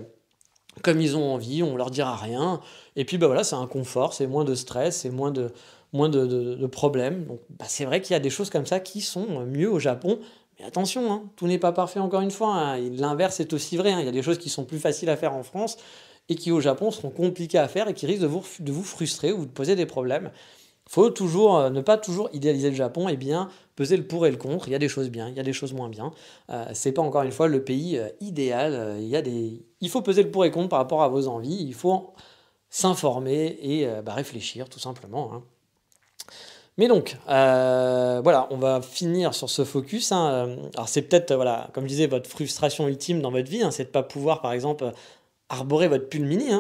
Speaker 1: comme ils ont envie, on leur dira rien. Et puis bah, voilà, c'est un confort, c'est moins de stress, c'est moins de, moins de, problèmes. Donc c'est vrai qu'il y a des choses comme ça qui sont mieux au Japon. Mais attention, hein, tout n'est pas parfait encore une fois. Hein. L'inverse est aussi vrai. Hein. il y a des choses qui sont plus faciles à faire en France et qui au Japon seront compliquées à faire et qui risquent de vous, de vous frustrer ou de poser des problèmes faut toujours euh, ne pas toujours idéaliser le Japon et bien peser le pour et le contre. Il y a des choses bien, il y a des choses moins bien. Euh, c'est pas encore une fois le pays euh, idéal. Il y a des, il faut peser le pour et le contre par rapport à vos envies. Il faut s'informer et bah, réfléchir tout simplement. Hein. Mais donc, voilà, on va finir sur ce focus. Hein. Alors c'est peut-être, voilà, comme je disais, votre frustration ultime dans votre vie, hein. c'est de pas pouvoir, par exemple, arborer votre pull mini.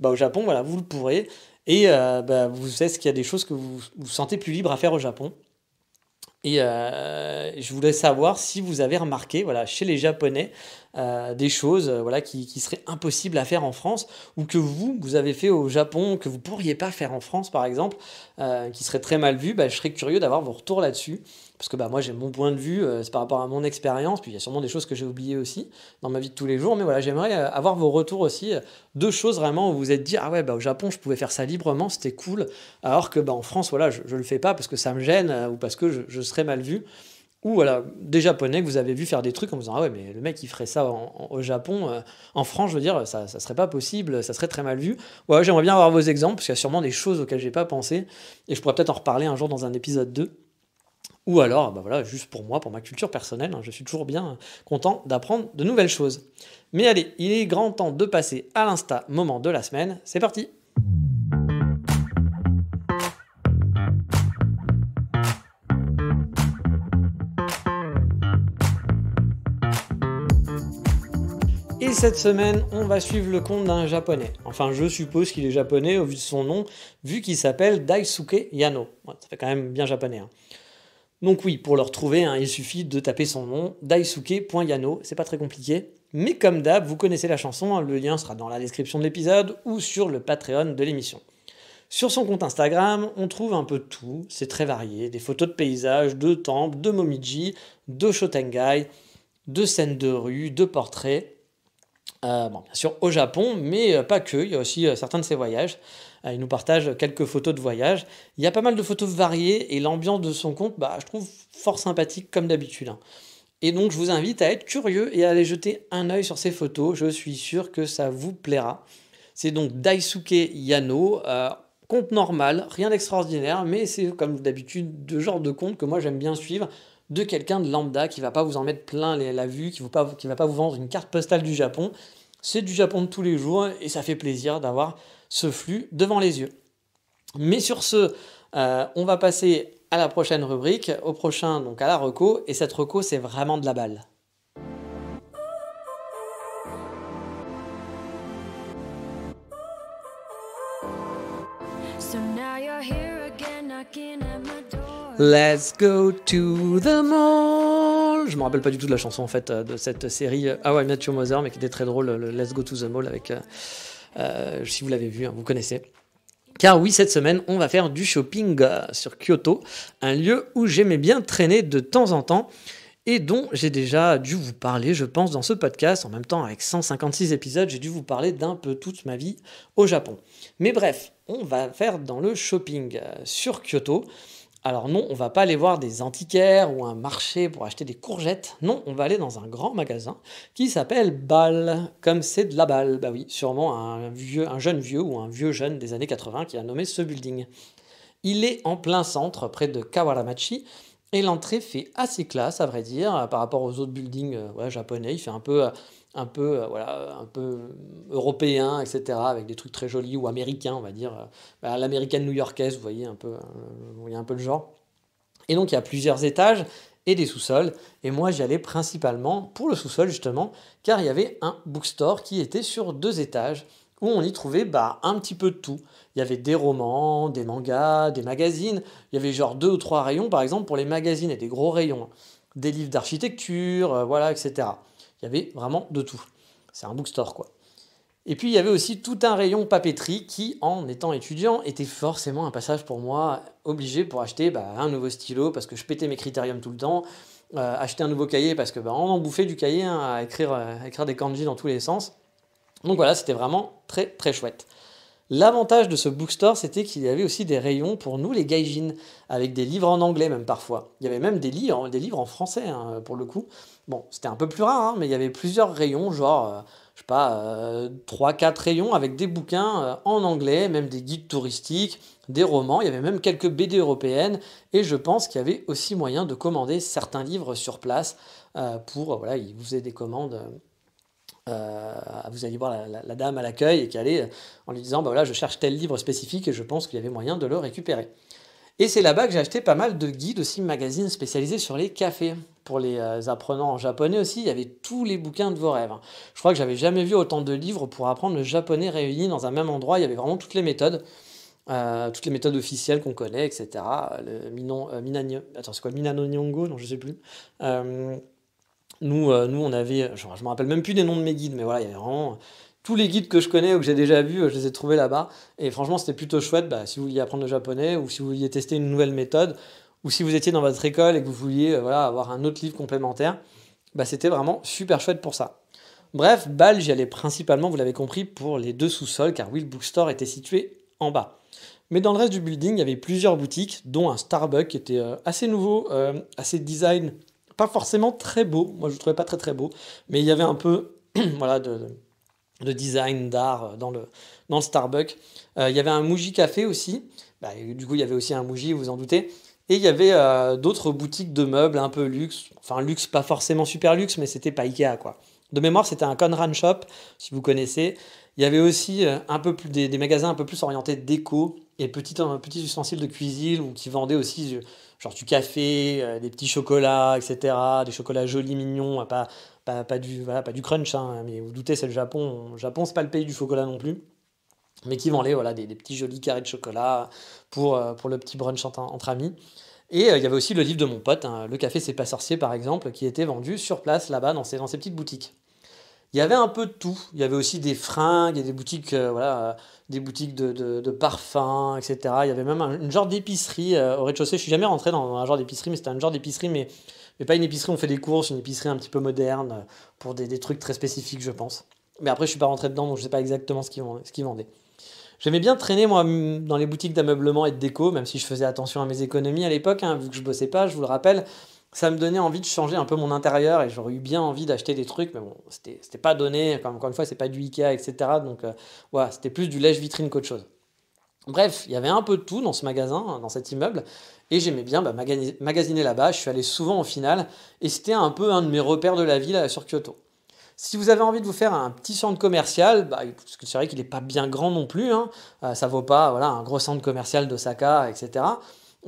Speaker 1: Bah, au Japon, voilà, vous le pourrez. Et euh, bah, vous savez ce qu'il y a des choses que vous vous sentez plus libre à faire au Japon Et euh, je voulais savoir si vous avez remarqué, voilà, chez les Japonais, euh, des choses euh, voilà, qui, qui, seraient impossibles à faire en France ou que vous, vous avez fait au Japon, que vous pourriez pas faire en France par exemple, euh, qui serait très mal vu, bah, je serais curieux d'avoir vos retours là-dessus. Parce que bah, moi j'ai mon point de vue, c'est par rapport à mon expérience, puis il y a sûrement des choses que j'ai oubliées aussi dans ma vie de tous les jours, mais voilà, j'aimerais avoir vos retours aussi, deux choses vraiment où vous êtes dit, ah ouais, bah, au Japon je pouvais faire ça librement, c'était cool, alors que bah, en France, voilà, je ne le fais pas parce que ça me gêne ou parce que je, je serais mal vu. Ou voilà, des Japonais que vous avez vu faire des trucs en vous disant Ah ouais, mais le mec il ferait ça au Japon, euh, en France, je veux dire, ça, ça serait pas possible, ça serait très mal vu. Ouais, j'aimerais bien avoir vos exemples, parce qu'il y a sûrement des choses auxquelles j'ai pas pensé, et je pourrais peut-être en reparler un jour dans un épisode 2. Ou alors, bah voilà, juste pour moi, pour ma culture personnelle, hein, je suis toujours bien euh, content d'apprendre de nouvelles choses. Mais allez, il est grand temps de passer à l'insta moment de la semaine, c'est parti cette semaine, on va suivre le compte d'un japonais. Enfin, je suppose qu'il est japonais au vu de son nom, vu qu'il s'appelle Daisuke Yano. ça fait quand même bien japonais. Hein. Donc oui, pour le retrouver, hein, il suffit de taper son nom, daisuke.yano, c'est pas très compliqué. Mais comme d'hab, vous connaissez la chanson, hein. le lien sera dans la description de l'épisode ou sur le Patreon de l'émission. Sur son compte Instagram, on trouve un peu tout, c'est très varié, des photos de paysages, de temples, de momiji, de shotengai, de scènes de rue, de portraits. Euh, bien sûr au Japon, mais euh, pas que, il y a aussi euh, certains de ses voyages. il nous partage quelques photos de voyage. Il y a pas mal de photos variées et l'ambiance de son compte, bah, je trouve fort sympathique comme d'habitude. Hein. Et donc je vous invite à être curieux et à aller jeter un œil sur ces photos, je suis sûr que ça vous plaira. C'est donc Daisuke Yano. compte normal, rien d'extraordinaire, mais c'est comme d'habitude le genre de compte que moi j'aime bien suivre de quelqu'un de lambda qui va pas vous en mettre plein la vue, qui ne va pas vous vendre une carte postale du Japon, c'est du Japon de tous les jours et ça fait plaisir d'avoir ce flux devant les yeux. Mais sur ce, euh, on va passer à la prochaine rubrique, au prochain, donc à la reco, et cette reco, c'est vraiment de la balle. Let's go to the mall. Je me rappelle pas du tout de la chanson en fait euh, de cette série euh, How I Met Your Mother, mais qui était très drôle, euh, le Let's go to the mall avec. si vous l'avez vu, hein, vous connaissez. Car oui, cette semaine, on va faire du shopping sur Kyoto, un lieu où j'aimais bien traîner de temps en temps et dont j'ai déjà dû vous parler, je pense, dans ce podcast. En même temps, avec 156 épisodes, j'ai dû vous parler d'un peu toute ma vie au Japon. Mais bref, on va faire dans le shopping sur Kyoto. Alors non, on va pas aller voir des antiquaires ou un marché pour acheter des courgettes. Non, on va aller dans un grand magasin qui s'appelle Ball, comme c'est de la balle. Bah oui, sûrement un, vieux, un jeune vieux ou un vieux jeune des années 80 qui a nommé ce building. Il est en plein centre, près de Kawaramachi, et l'entrée fait assez classe, à vrai dire, par rapport aux autres buildings euh, japonais. Il fait un peu euh, un peu, européen, euh, un peu euh, etc., avec des trucs très jolis, ou américains, on va dire, euh, bah, l'américaine new-yorkaise, vous voyez un peu, le genre. Et donc il y a plusieurs étages et des sous-sols, et moi j'y allais principalement pour le sous-sol justement, car il y avait un bookstore qui était sur deux étages, où on y trouvait bah, un petit peu de tout. Il y avait des romans, des mangas, des magazines, il y avait genre deux ou trois rayons par exemple pour les magazines, et des gros rayons, des livres d'architecture, voilà, etc. Il y avait vraiment de tout. C'est un bookstore, quoi. Et puis il y avait aussi tout un rayon papeterie qui, en étant étudiant, était forcément un passage pour moi obligé pour acheter bah, un nouveau stylo parce que je pétais mes critériums tout le temps, euh, acheter un nouveau cahier parce que bah, on en bouffait du cahier hein, à, écrire, euh, écrire des kanji dans tous les sens. Donc voilà, c'était vraiment très très chouette. L'avantage de ce bookstore, c'était qu'il y avait aussi des rayons pour nous, les gaijins, avec des livres en anglais même parfois. Il y avait même des livres, des livres en français hein, pour le coup. Bon, c'était un peu plus rare, hein, mais il y avait plusieurs rayons, genre, euh, je sais pas, 3-4 euh, rayons avec des bouquins euh, en anglais, même des guides touristiques, des romans, il y avait même quelques BD européennes, et je pense qu'il y avait aussi moyen de commander certains livres sur place pour, voilà, ils vous faisaient des commandes. vous allez voir la, dame à l'accueil et qui allait en lui disant bah voilà je cherche tel livre spécifique et je pense qu'il y avait moyen de le récupérer. Et c'est là-bas que j'ai acheté pas mal de guides aussi, magazines spécialisés sur les cafés. Pour les euh, apprenants en japonais aussi, il y avait tous les bouquins de vos rêves. Hein. Je crois que j'avais jamais vu autant de livres pour apprendre le japonais réunis dans un même endroit. Il y avait vraiment toutes les méthodes. Euh, toutes les méthodes officielles qu'on connaît, etc. Le minon, euh, attends, c'est quoi Minano Nyongo Non, je sais plus. nous, nous, on avait, je, je me rappelle même plus des noms de mes guides, mais voilà, il y avait vraiment tous les guides que je connais ou que j'ai déjà vus, euh, je les ai trouvés là-bas. Et franchement, c'était plutôt chouette. Bah, si vous vouliez apprendre le japonais ou si vous vouliez tester une nouvelle méthode ou si vous étiez dans votre école et que vous vouliez euh, avoir un autre livre complémentaire, bah, c'était vraiment super chouette pour ça. Bref, Bâle, j'y allais principalement, vous l'avez compris, pour les deux sous-sols, car Will Bookstore était situé en bas. Mais dans le reste du building, il y avait plusieurs boutiques, dont un Starbucks qui était euh, assez nouveau, assez design, pas forcément très beau. Moi, je le trouvais pas très très beau, mais il y avait un peu voilà, de de design, d'art euh, dans le, dans Starbucks. Euh, il y avait un Muji Café aussi. Bah, du coup, il y avait aussi un Muji, vous vous en doutez. Et il y avait euh, d'autres boutiques de meubles un peu luxe. Enfin, luxe, pas forcément super luxe, mais c'était pas Ikea, quoi. De mémoire, c'était un Conran Shop, si vous connaissez. Il y avait aussi un peu plus, des, magasins un peu plus orientés déco et petits, petits ustensiles de cuisine qui vendaient aussi genre du café, des petits chocolats, etc. Des chocolats jolis, mignons, pas, pas, du, voilà, pas du crunch, hein, mais vous doutez, c'est le Japon. Le Japon, c'est pas le pays du chocolat non plus. Mais qui vendait voilà, des, petits jolis carrés de chocolat pour, euh, pour le petit brunch entre, amis. Et euh, il y avait aussi le livre de mon pote, hein, Le Café C'est pas sorcier par exemple, qui était vendu sur place là-bas dans ces, dans ces petites boutiques. Il y avait un peu de tout. Il y avait aussi des fringues, des boutiques, euh, voilà, euh, des boutiques de, parfums, etc. Il y avait même un, genre d'épicerie euh, au rez-de-chaussée. Je suis jamais rentré dans un genre d'épicerie, mais c'était un genre d'épicerie, mais, mais pas une épicerie. On fait des courses, une épicerie un petit peu moderne pour des, trucs très spécifiques, je pense. Mais après, je suis pas rentré dedans, donc je sais pas exactement ce qu'ils vendaient. J'aimais bien traîner, moi, dans les boutiques d'ameublement et de déco, même si je faisais attention à mes économies à l'époque, hein, vu que je bossais pas, je vous le rappelle ça me donnait envie de changer un peu mon intérieur et j'aurais eu bien envie d'acheter des trucs, mais bon, c'était pas donné, encore une fois, c'est pas du Ikea, etc. Donc voilà, euh, c'était plus du lèche-vitrine qu'autre chose. Bref, il y avait un peu de tout dans ce magasin, hein, dans cet immeuble, et j'aimais bien bah, magasiner là-bas, je suis allé souvent au final, et c'était un peu un de mes repères de la ville euh, sur Kyoto. Si vous avez envie de vous faire un petit centre commercial, bah, parce que c'est vrai qu'il n'est pas bien grand non plus, hein, euh, ça vaut pas voilà, un gros centre commercial d'Osaka, etc.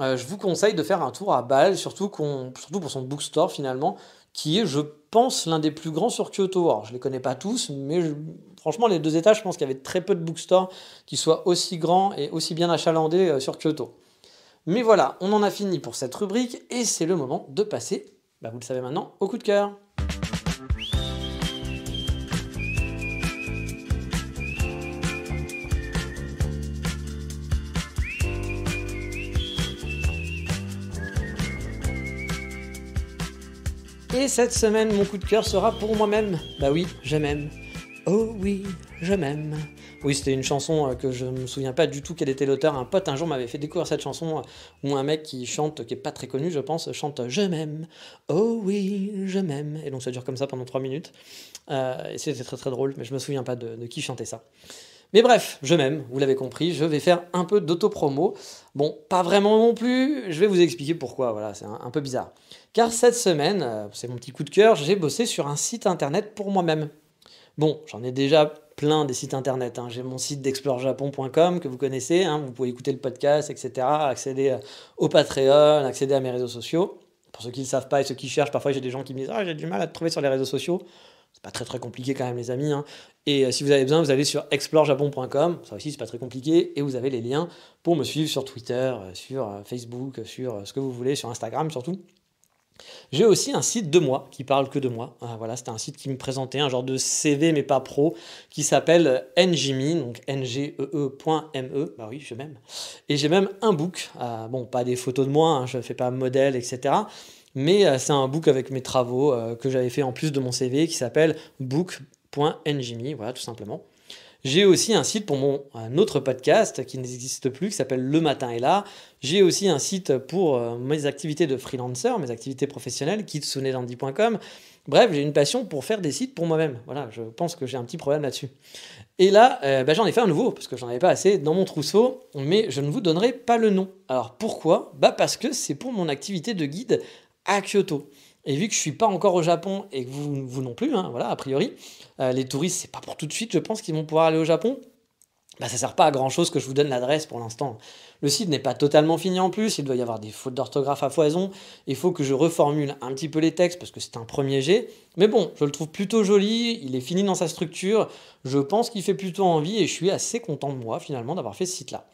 Speaker 1: Euh, je vous conseille de faire un tour à Bâle, surtout, surtout pour son bookstore finalement, qui est, je pense, l'un des plus grands sur Kyoto. Alors, je ne les connais pas tous, mais franchement, les deux étages, je pense qu'il y avait très peu de bookstores qui soient aussi grands et aussi bien achalandés euh, sur Kyoto. Mais voilà, on en a fini pour cette rubrique, et c'est le moment de passer, bah, vous le savez maintenant, au coup de cœur. Et cette semaine, mon coup de cœur sera pour moi-même. Bah oui, je m'aime. Oh oui, je m'aime. Oui, c'était une chanson euh, que je ne me souviens pas du tout qu'elle était l'auteur. Un pote un jour m'avait fait découvrir cette chanson euh, où un mec qui chante, qui est pas très connu, je pense, chante Je m'aime. Oh oui, je m'aime. Et donc ça dure comme ça pendant 3 minutes. Euh, et c'était très très drôle, mais je ne me souviens pas de, qui chantait ça. Mais bref, je m'aime, vous l'avez compris, je vais faire un peu d'autopromo. Bon, pas vraiment non plus, je vais vous expliquer pourquoi, voilà, c'est un peu bizarre car cette semaine, euh, c'est mon petit coup de cœur, j'ai bossé sur un site internet pour moi-même. Bon, j'en ai déjà plein des sites internet. Hein. J'ai mon site d'explorejapon.com que vous connaissez. Hein. Vous pouvez écouter le podcast, etc. Accéder euh, au Patreon, accéder à mes réseaux sociaux. Pour ceux qui ne savent pas et ceux qui cherchent, parfois j'ai des gens qui me disent Ah, j'ai du mal à te trouver sur les réseaux sociaux. C'est pas très très compliqué quand même, les amis. Hein. Et euh, si vous avez besoin, vous allez sur explorejapon.com. Ça aussi, c'est pas très compliqué. Et vous avez les liens pour me suivre sur Twitter, sur Facebook, sur ce que vous voulez, sur Instagram surtout. J'ai aussi un site de moi qui parle que de moi. Ah, voilà, c'était un site qui me présentait un genre de CV mais pas pro qui s'appelle euh, ngme donc ngee.me. E e. Bah oui, je m'aime. Et j'ai même un book. Ah, bon, pas des photos de moi, hein, je ne fais pas modèle, etc. Mais euh, c'est un book avec mes travaux euh, que j'avais fait en plus de mon CV qui s'appelle book.ngme. Voilà, tout simplement. J'ai aussi un site pour mon un autre podcast qui n'existe plus, qui s'appelle Le Matin est là. J'ai aussi un site pour euh, mes activités de freelancer, mes activités professionnelles, kitsunelandi.com. Bref, j'ai une passion pour faire des sites pour moi-même. Voilà, je pense que j'ai un petit problème là-dessus. Et là, euh, bah, j'en ai fait un nouveau, parce que j'en avais pas assez dans mon trousseau, mais je ne vous donnerai pas le nom. Alors pourquoi bah Parce que c'est pour mon activité de guide à Kyoto. Et vu que je suis pas encore au Japon et que vous, non plus, hein, voilà, a priori, euh, les touristes, c'est pas pour tout de suite, je pense, qu'ils vont pouvoir aller au Japon. Bah, ça sert pas à grand chose que je vous donne l'adresse pour l'instant. Le site n'est pas totalement fini en plus, il doit y avoir des fautes d'orthographe à foison. Il faut que je reformule un petit peu les textes parce que c'est un premier jet. Mais bon, je le trouve plutôt joli, il est fini dans sa structure. Je pense qu'il fait plutôt envie et je suis assez content de moi finalement d'avoir fait ce site-là.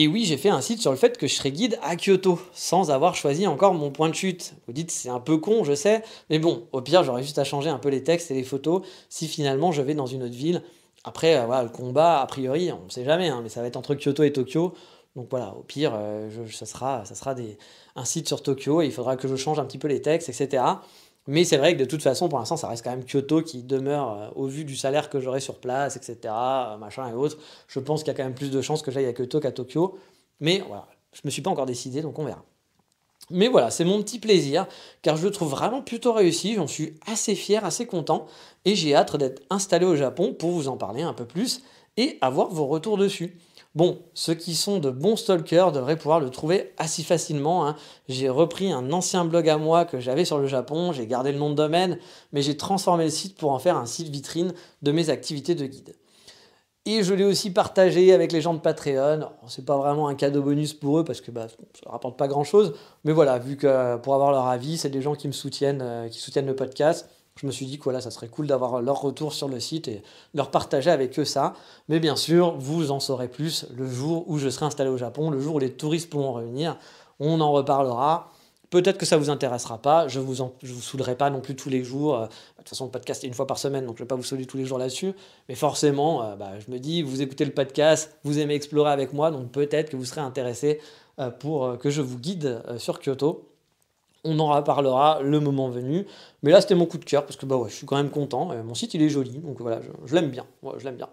Speaker 1: Et oui, j'ai fait un site sur le fait que je serai guide à Kyoto, sans avoir choisi encore mon point de chute. Vous dites, c'est un peu con, je sais, mais bon, au pire, j'aurais juste à changer un peu les textes et les photos si finalement je vais dans une autre ville. Après, euh, voilà, le combat, a priori, on ne sait jamais, hein, mais ça va être entre Kyoto et Tokyo. Donc voilà, au pire, euh, ça sera, des, un site sur Tokyo et il faudra que je change un petit peu les textes, etc. Mais c'est vrai que de toute façon, pour l'instant, ça reste quand même Kyoto qui demeure, euh, au vu du salaire que j'aurai sur place, etc., euh, machin et autres. Je pense qu'il y a quand même plus de chances que j'aille à Kyoto qu'à Tokyo. Mais voilà, je me suis pas encore décidé, donc on verra. Mais voilà, c'est mon petit plaisir, car je le trouve vraiment plutôt réussi, j'en suis assez fier, assez content, et j'ai hâte d'être installé au Japon pour vous en parler un peu plus et avoir vos retours dessus. Bon, ceux qui sont de bons stalkers devraient pouvoir le trouver assez facilement. Hein. J'ai repris un ancien blog à moi que j'avais sur le Japon, j'ai gardé le nom de domaine, mais j'ai transformé le site pour en faire un site vitrine de mes activités de guide. Et je l'ai aussi partagé avec les gens de Patreon. C'est pas vraiment un cadeau bonus pour eux parce que bah, ça ne rapporte pas grand chose. Mais voilà, vu que euh, pour avoir leur avis, c'est des gens qui me soutiennent, euh, qui soutiennent le podcast je me suis dit que voilà, ça serait cool d'avoir leur retour sur le site et leur partager avec eux ça. Mais bien sûr, vous en saurez plus le jour où je serai installé au Japon, le jour où les touristes pourront revenir. On en reparlera. Peut-être que ça vous intéressera pas, je vous vous saoulerai pas non plus tous les jours. Euh, de toute façon, le podcast est une fois par semaine, donc je vais pas vous saouler tous les jours là-dessus. Mais forcément, euh, bah, je me dis, vous écoutez le podcast, vous aimez explorer avec moi, donc peut-être que vous serez intéressé euh, pour que je vous guide sur Kyoto. On en reparlera le moment venu. Mais là, c'était mon coup de cœur parce que bah ouais, je suis quand même content. Euh, mon site, il est joli, donc voilà, je, l'aime bien. je l'aime bien.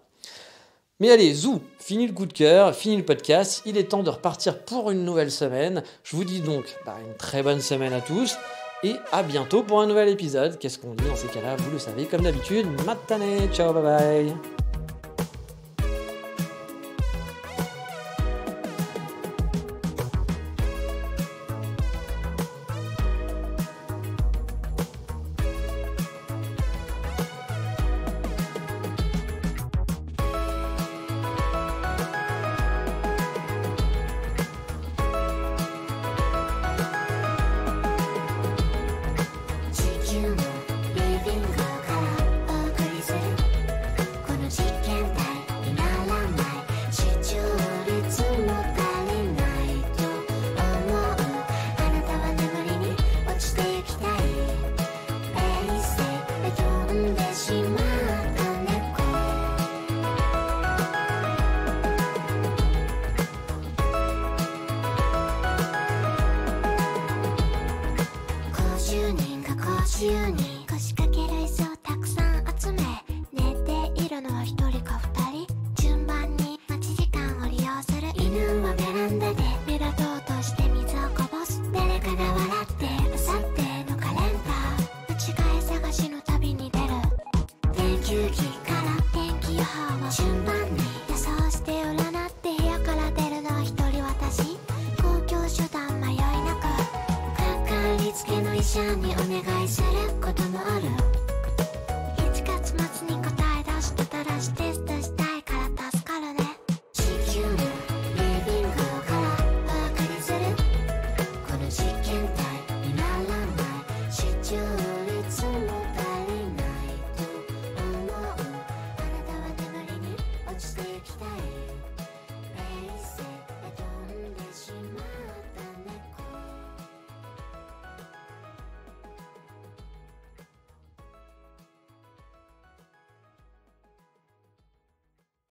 Speaker 1: Mais allez, zou, fini le coup de cœur, fini le podcast, il est temps de repartir pour une nouvelle semaine. Je vous dis donc bah, une très bonne semaine à tous et à bientôt pour un nouvel épisode. Qu'est-ce qu'on dit dans ces cas-là Vous le savez, comme d'habitude, matane, ciao, bye bye